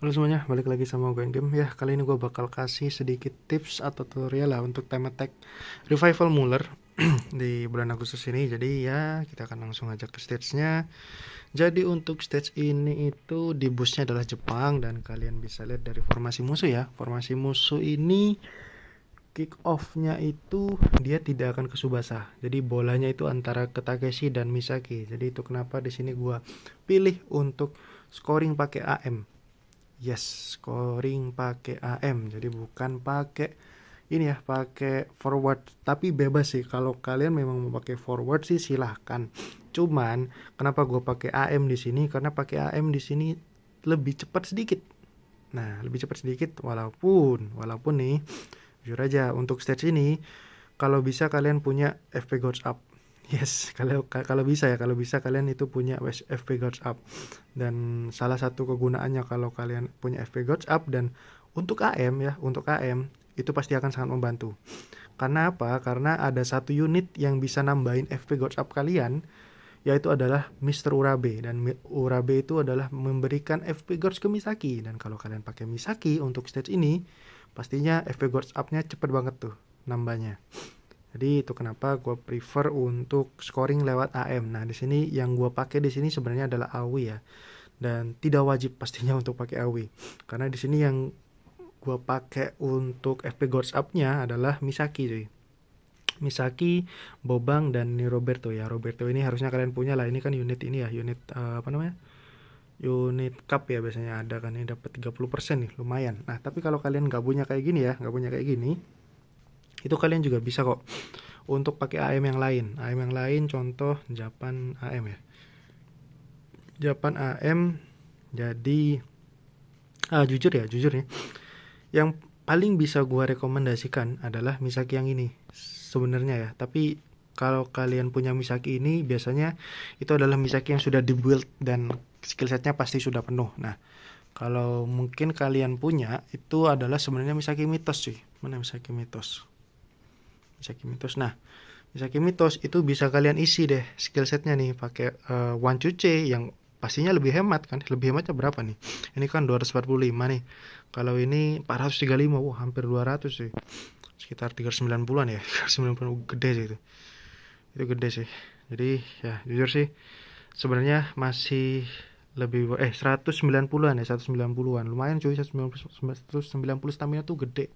Halo semuanya, balik lagi sama gue Game. Ya, kali ini gue bakal kasih sedikit tips atau tutorial lah untuk tema tag Revival Muller di bulan Agustus ini. Jadi ya, kita akan langsung ajak ke stage-nya. Jadi untuk stage ini itu di busnya adalah Jepang dan kalian bisa lihat dari formasi musuh ya. Formasi musuh ini kick off-nya itu dia tidak akan ke Subasa. Jadi bolanya itu antara ke dan Misaki. Jadi itu kenapa di sini gue pilih untuk scoring pakai AM yes scoring pakai AM jadi bukan pakai ini ya pakai forward tapi bebas sih kalau kalian memang mau pakai forward sih silahkan cuman kenapa gue pakai AM di sini karena pakai AM di sini lebih cepat sedikit nah lebih cepat sedikit walaupun walaupun nih jujur aja untuk stage ini kalau bisa kalian punya FP Gods Up Yes, kalau kalau bisa ya, kalau bisa kalian itu punya FP Guards Up. Dan salah satu kegunaannya kalau kalian punya FP Guards Up dan untuk AM ya, untuk AM itu pasti akan sangat membantu. Karena apa? Karena ada satu unit yang bisa nambahin FP Guards Up kalian yaitu adalah Mr. Urabe dan Urabe itu adalah memberikan FP Guards ke Misaki dan kalau kalian pakai Misaki untuk stage ini pastinya FP Guards up-nya cepet banget tuh nambahnya jadi itu kenapa gue prefer untuk scoring lewat AM. Nah di sini yang gue pakai di sini sebenarnya adalah AWI ya. Dan tidak wajib pastinya untuk pakai AWI. Karena di sini yang gue pakai untuk FP God's Up-nya adalah Misaki cuy. Misaki, Bobang, dan ini Roberto ya. Roberto ini harusnya kalian punya lah. Ini kan unit ini ya, unit uh, apa namanya? unit cup ya biasanya ada kan ini dapat 30% nih lumayan. Nah, tapi kalau kalian gak punya kayak gini ya, gak punya kayak gini, itu kalian juga bisa kok untuk pakai AM yang lain AM yang lain contoh Japan AM ya Japan AM jadi ah, jujur ya jujur ya yang paling bisa gua rekomendasikan adalah misaki yang ini sebenarnya ya tapi kalau kalian punya misaki ini biasanya itu adalah misaki yang sudah dibuild dan skill setnya pasti sudah penuh nah kalau mungkin kalian punya itu adalah sebenarnya misaki mitos sih mana misaki mitos Misakimitos. Nah, Misakimitos itu bisa kalian isi deh skill setnya nih pakai uh, eh, one cuce yang pastinya lebih hemat kan. Lebih hematnya berapa nih? Ini kan 245 nih. Kalau ini 435, wah hampir 200 sih. Sekitar 390-an ya. 390 gede sih itu. Itu gede sih. Jadi ya jujur sih sebenarnya masih lebih eh 190-an ya 190-an lumayan cuy 190 190 stamina tuh gede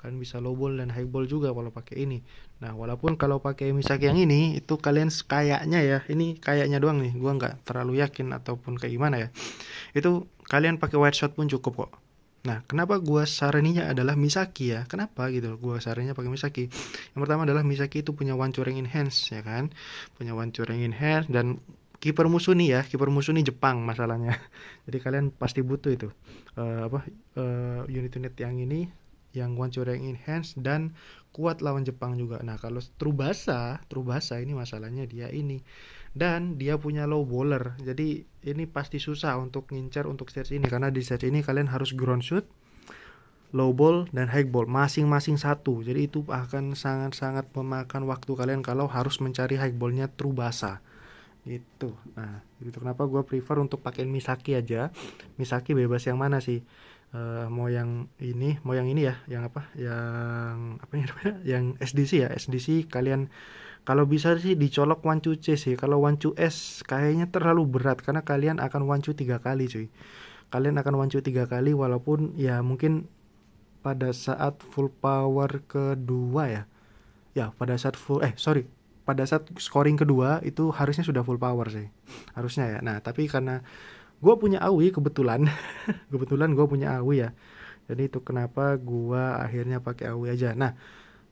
kalian bisa low ball dan high ball juga kalau pakai ini nah walaupun kalau pakai misaki yang ini itu kalian kayaknya ya ini kayaknya doang nih gua nggak terlalu yakin ataupun kayak gimana ya itu kalian pakai wide shot pun cukup kok Nah, kenapa gua saraninya adalah Misaki ya? Kenapa gitu gua saraninya pakai Misaki? Yang pertama adalah Misaki itu punya one curing enhance ya kan? Punya one curing enhance dan kiper musuh nih ya, kiper musuh nih Jepang masalahnya. Jadi kalian pasti butuh itu. Uh, apa eh, unit-unit uh, unit -unit yang ini yang yang Enhance dan kuat lawan Jepang juga. Nah, kalau Trubasa, Trubasa ini masalahnya dia ini. Dan dia punya low bowler. Jadi ini pasti susah untuk ngincar untuk search ini karena di search ini kalian harus ground shoot, low ball dan high ball masing-masing satu. Jadi itu akan sangat-sangat memakan waktu kalian kalau harus mencari high ballnya Trubasa Itu. nah itu kenapa gue prefer untuk pakai misaki aja misaki bebas yang mana sih uh, mau yang ini mau yang ini ya yang apa yang apa namanya yang SDC ya SDC kalian kalau bisa sih dicolok wancu C sih kalau wancu S kayaknya terlalu berat karena kalian akan wancu tiga kali cuy kalian akan wancu tiga kali walaupun ya mungkin pada saat full power kedua ya ya pada saat full eh sorry pada saat scoring kedua itu harusnya sudah full power sih harusnya ya nah tapi karena gue punya awi kebetulan kebetulan gue punya awi ya jadi itu kenapa gue akhirnya pakai awi aja nah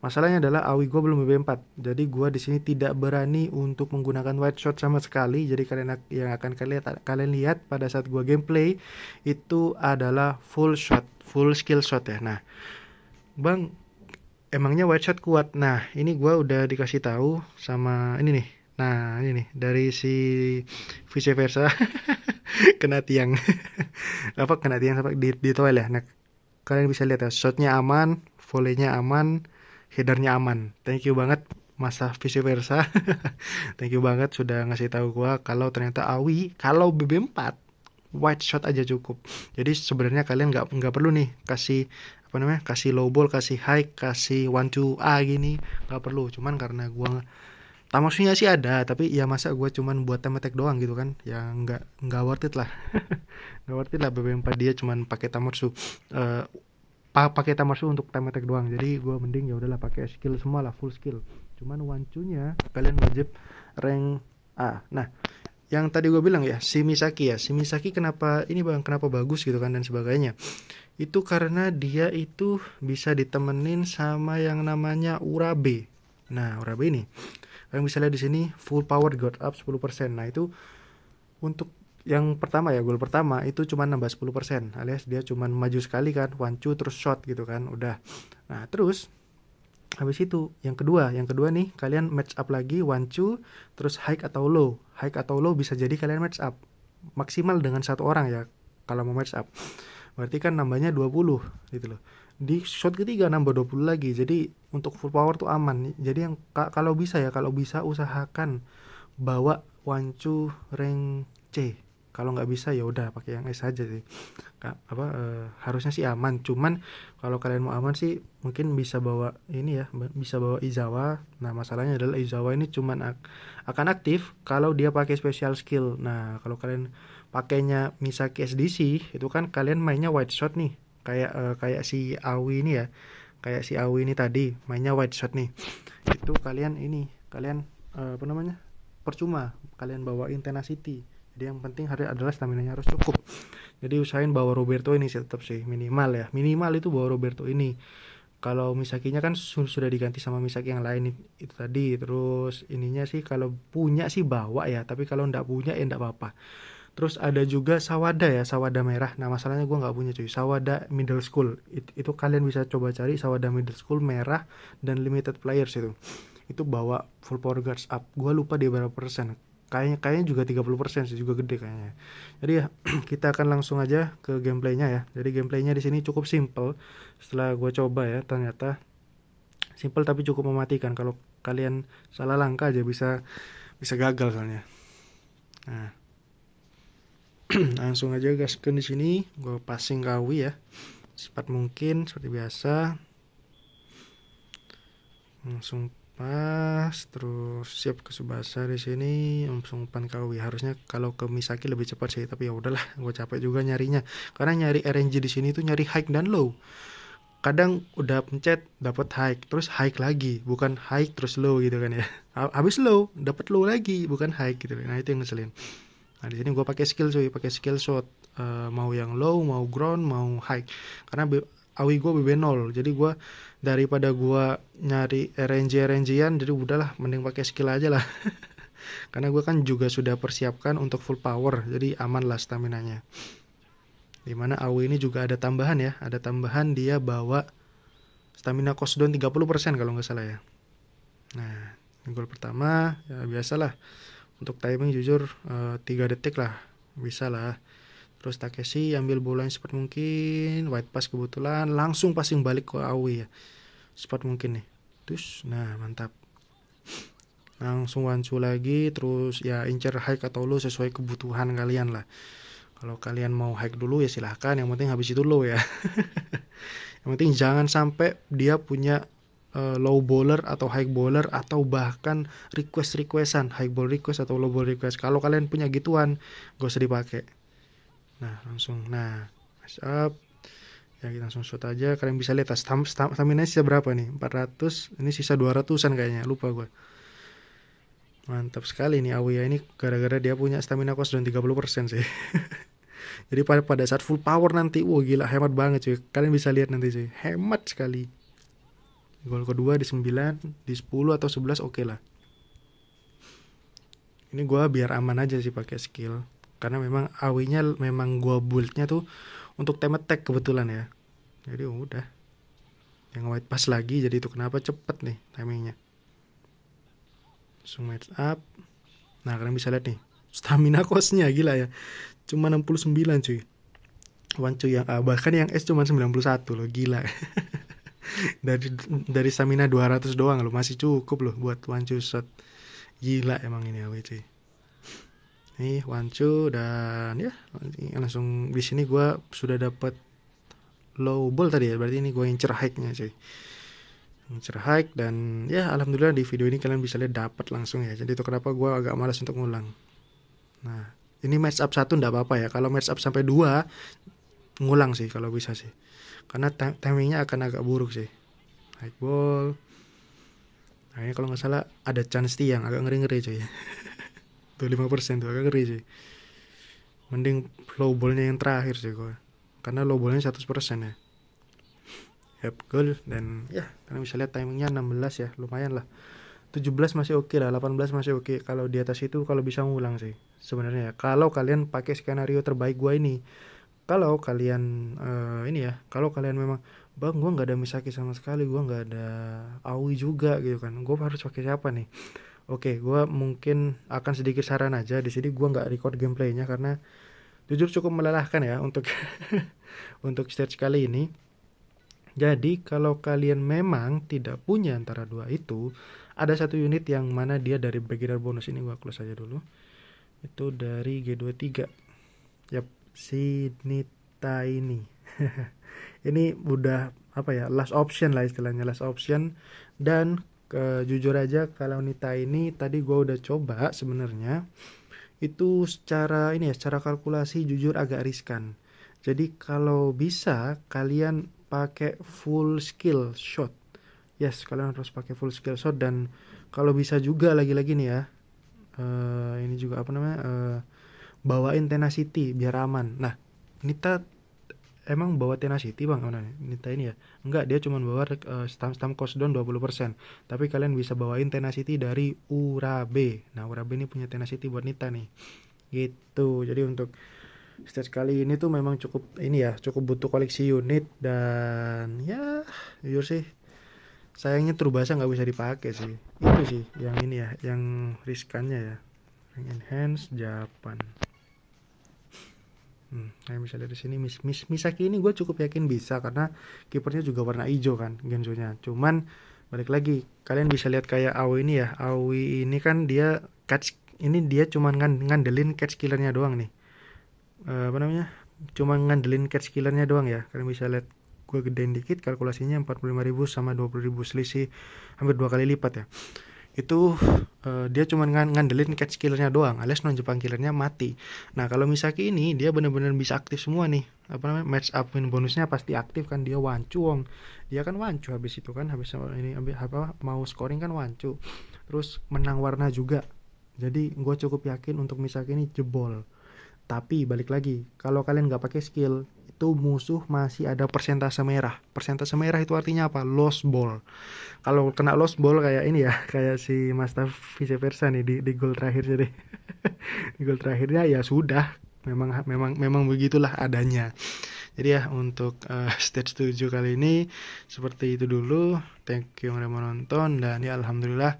masalahnya adalah awi gue belum BB4 jadi gue di sini tidak berani untuk menggunakan white shot sama sekali jadi kalian yang akan kalian lihat kalian lihat pada saat gue gameplay itu adalah full shot full skill shot ya nah bang emangnya white shot kuat nah ini gue udah dikasih tahu sama ini nih nah ini nih dari si vice versa kena tiang apa kena tiang apa di, di toilet ya nah kalian bisa lihat ya shotnya aman volleynya aman headernya aman thank you banget masa vice versa thank you banget sudah ngasih tahu gua kalau ternyata awi kalau bb4 white shot aja cukup jadi sebenarnya kalian nggak nggak perlu nih kasih apa namanya kasih low ball kasih high kasih one two a gini nggak perlu cuman karena gua tamasunya sih ada tapi ya masa gue cuman buat tematek doang gitu kan ya nggak nggak worth it lah nggak worth it lah BBM dia cuman pakai tamasu uh, eh, pa pakai tamasu untuk tematek doang jadi gue mending ya udahlah pakai skill semua lah full skill cuman wancunya kalian wajib rank A nah yang tadi gue bilang ya si Misaki ya si Misaki kenapa ini bang kenapa bagus gitu kan dan sebagainya itu karena dia itu bisa ditemenin sama yang namanya Urabe nah Urabe ini kalian bisa lihat di sini full power got up 10% nah itu untuk yang pertama ya gol pertama itu cuma nambah 10% alias dia cuma maju sekali kan one two terus shot gitu kan udah nah terus habis itu yang kedua yang kedua nih kalian match up lagi one two terus high atau low high atau low bisa jadi kalian match up maksimal dengan satu orang ya kalau mau match up berarti kan nambahnya 20 gitu loh di shot ketiga nambah 20 lagi jadi untuk full power tuh aman jadi yang kalau bisa ya kalau bisa usahakan bawa wancu ring C kalau nggak bisa ya udah pakai yang S aja sih Kak, apa e, harusnya sih aman cuman kalau kalian mau aman sih mungkin bisa bawa ini ya bisa bawa Izawa nah masalahnya adalah Izawa ini cuman ak akan aktif kalau dia pakai special skill nah kalau kalian pakainya Misaki SDC itu kan kalian mainnya white shot nih kayak uh, kayak si Awi ini ya kayak si Awi ini tadi mainnya wide shot nih itu kalian ini kalian uh, apa namanya percuma kalian bawa tenacity jadi yang penting hari adalah stamina nya harus cukup jadi usahain bawa Roberto ini sih tetap sih minimal ya minimal itu bawa Roberto ini kalau misakinya kan sudah diganti sama misak yang lain itu tadi terus ininya sih kalau punya sih bawa ya tapi kalau ndak punya ya ndak apa-apa terus ada juga sawada ya sawada merah nah masalahnya gue nggak punya cuy sawada middle school It, itu kalian bisa coba cari sawada middle school merah dan limited players itu itu bawa full power guards up gue lupa dia berapa persen kayaknya kayaknya juga 30% sih juga gede kayaknya. Jadi ya kita akan langsung aja ke gameplaynya ya. Jadi gameplaynya di sini cukup simple. Setelah gue coba ya ternyata simple tapi cukup mematikan. Kalau kalian salah langkah aja bisa bisa gagal soalnya. Nah langsung aja gas ke di sini gue passing kawi ya cepat mungkin seperti biasa langsung pas terus siap ke subasa di sini langsung pan kawi harusnya kalau ke misaki lebih cepat sih tapi ya udahlah gue capek juga nyarinya karena nyari RNG di sini tuh nyari high dan low kadang udah pencet dapat high terus high lagi bukan high terus low gitu kan ya habis low dapat low lagi bukan high gitu nah itu yang ngeselin Nah di sini gue pakai skill cuy, pakai skill shot uh, mau yang low, mau ground, mau high. Karena awi gue BB0, jadi gue daripada gue nyari RNG RNGan jadi udahlah mending pakai skill aja lah. Karena gue kan juga sudah persiapkan untuk full power, jadi aman lah stamina-nya. Dimana awi ini juga ada tambahan ya, ada tambahan dia bawa stamina cost down 30% kalau nggak salah ya. Nah, gol pertama ya biasalah untuk timing jujur eh, tiga detik lah bisa lah terus Takeshi ambil bola yang cepat mungkin white pass kebetulan langsung passing balik ke Awi ya cepat mungkin nih terus nah mantap langsung wancu lagi terus ya incer hike atau low sesuai kebutuhan kalian lah kalau kalian mau hike dulu ya silahkan yang penting habis itu low ya yang penting jangan sampai dia punya uh, low bowler atau high bowler atau bahkan request requestan high ball request atau low ball request kalau kalian punya gituan gak usah dipakai nah langsung nah mash up ya kita langsung shoot aja kalian bisa lihat stam, stam, stamina sisa berapa nih 400 ini sisa 200an kayaknya lupa gue mantap sekali nih Awi ya ini gara-gara dia punya stamina cost dan 30% sih jadi pada saat full power nanti wow gila hemat banget cuy kalian bisa lihat nanti cuy hemat sekali gol kedua di 9 di 10 atau 11 oke okay lah ini gue biar aman aja sih pakai skill karena memang awinya memang gue buildnya tuh untuk tema tag kebetulan ya jadi udah yang white pass lagi jadi itu kenapa cepet nih timingnya langsung match up nah kalian bisa lihat nih stamina kosnya gila ya cuma 69 cuy cuy yang A bahkan yang S cuma 91 loh gila dari dari stamina 200 doang lo masih cukup loh buat one two shot gila emang ini AWC ini one two dan ya langsung di sini gue sudah dapat low ball tadi ya berarti ini gue yang cerahiknya nya cuy cerah dan ya alhamdulillah di video ini kalian bisa lihat dapat langsung ya jadi itu kenapa gue agak malas untuk ngulang nah ini match up satu ndak apa-apa ya kalau match up sampai dua ngulang sih kalau bisa sih karena timingnya akan agak buruk sih high ball nah ini kalau nggak salah ada chance tiang agak ngeri ngeri cuy tuh lima persen tuh agak ngeri sih mending low ballnya yang terakhir sih gue karena low ballnya persen ya yep goal dan ya karena bisa lihat timingnya 16 ya lumayan lah 17 masih oke okay lah 18 masih oke okay. kalau di atas itu kalau bisa ngulang sih sebenarnya ya kalau kalian pakai skenario terbaik gue ini kalau kalian uh, ini ya kalau kalian memang bang gue nggak ada misaki sama sekali gue nggak ada awi juga gitu kan gue harus pakai siapa nih oke gue mungkin akan sedikit saran aja di sini gue nggak record gameplaynya karena jujur cukup melelahkan ya untuk untuk stage kali ini jadi kalau kalian memang tidak punya antara dua itu ada satu unit yang mana dia dari beginner bonus ini gue close aja dulu itu dari G23 yap sinita ini ini udah apa ya last option lah istilahnya last option dan ke, jujur aja kalau nita ini tadi gue udah coba sebenarnya itu secara ini ya secara kalkulasi jujur agak riskan jadi kalau bisa kalian pakai full skill shot yes kalian harus pakai full skill shot dan kalau bisa juga lagi-lagi nih ya uh, ini juga apa namanya uh, bawain tenacity biar aman nah Nita emang bawa tenacity bang mana oh, Nita ini ya enggak dia cuma bawa uh, stamp stamp cost down 20% tapi kalian bisa bawain tenacity dari Urabe nah Urabe ini punya tenacity buat Nita nih gitu jadi untuk stage kali ini tuh memang cukup ini ya cukup butuh koleksi unit dan ya jujur sih sayangnya terubasa nggak bisa dipakai sih itu sih yang ini ya yang riskannya ya yang enhance Japan Hmm, yang bisa dari sini Mis Mis Misaki ini gue cukup yakin bisa karena kipernya juga warna hijau kan Genzonya. Cuman balik lagi kalian bisa lihat kayak Awi ini ya. Awi ini kan dia catch ini dia cuman ngandelin catch killernya doang nih. Uh, apa namanya? Cuma ngandelin catch killernya doang ya. Kalian bisa lihat gue gedein dikit kalkulasinya empat puluh lima ribu sama dua puluh ribu selisih hampir dua kali lipat ya itu uh, dia cuma ng ngandelin catch killernya doang alias non Jepang killernya mati nah kalau Misaki ini dia bener-bener bisa aktif semua nih apa namanya match up win bonusnya pasti aktif kan dia wancu wong dia kan wancu habis itu kan habis ini habis apa mau scoring kan wancu terus menang warna juga jadi gue cukup yakin untuk Misaki ini jebol tapi balik lagi kalau kalian nggak pakai skill itu musuh masih ada persentase merah. Persentase merah itu artinya apa? Lost ball. Kalau kena lost ball kayak ini ya, kayak si Master vice versa nih di, di gol terakhir jadi. di gol terakhirnya ya sudah, memang memang memang begitulah adanya. Jadi ya untuk uh, stage 7 kali ini seperti itu dulu. Thank you yang udah menonton dan ya alhamdulillah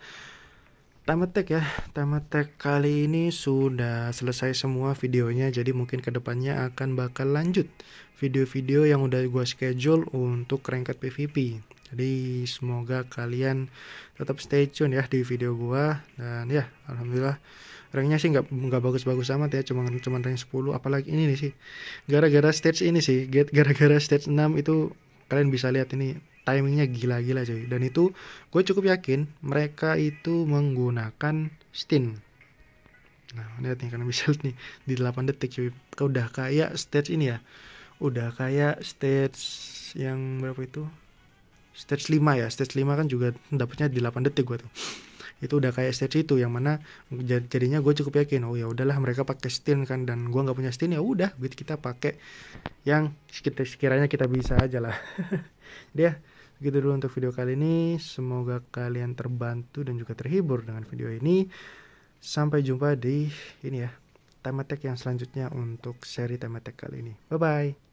Tamatek ya, Tamatek kali ini sudah selesai semua videonya jadi mungkin kedepannya akan bakal lanjut video-video yang udah gue schedule untuk ranked PVP. Jadi semoga kalian tetap stay tune ya di video gue dan ya alhamdulillah ranknya sih nggak bagus-bagus amat ya cuma cuma rank 10 apalagi ini nih sih gara-gara stage ini sih gara-gara stage 6 itu kalian bisa lihat ini timingnya gila-gila cuy dan itu gue cukup yakin mereka itu menggunakan stint Nah, lihat nih karena bisa lihat nih di 8 detik cuy. Kau udah kayak stage ini ya udah kayak stage yang berapa itu stage 5 ya stage 5 kan juga dapatnya di 8 detik gue tuh itu udah kayak stage itu yang mana jadinya gue cukup yakin oh ya udahlah mereka pakai stin kan dan gue nggak punya stin ya udah gitu kita pakai yang kita sekiranya kita bisa aja lah dia gitu dulu untuk video kali ini semoga kalian terbantu dan juga terhibur dengan video ini sampai jumpa di ini ya tematek yang selanjutnya untuk seri tematek kali ini bye bye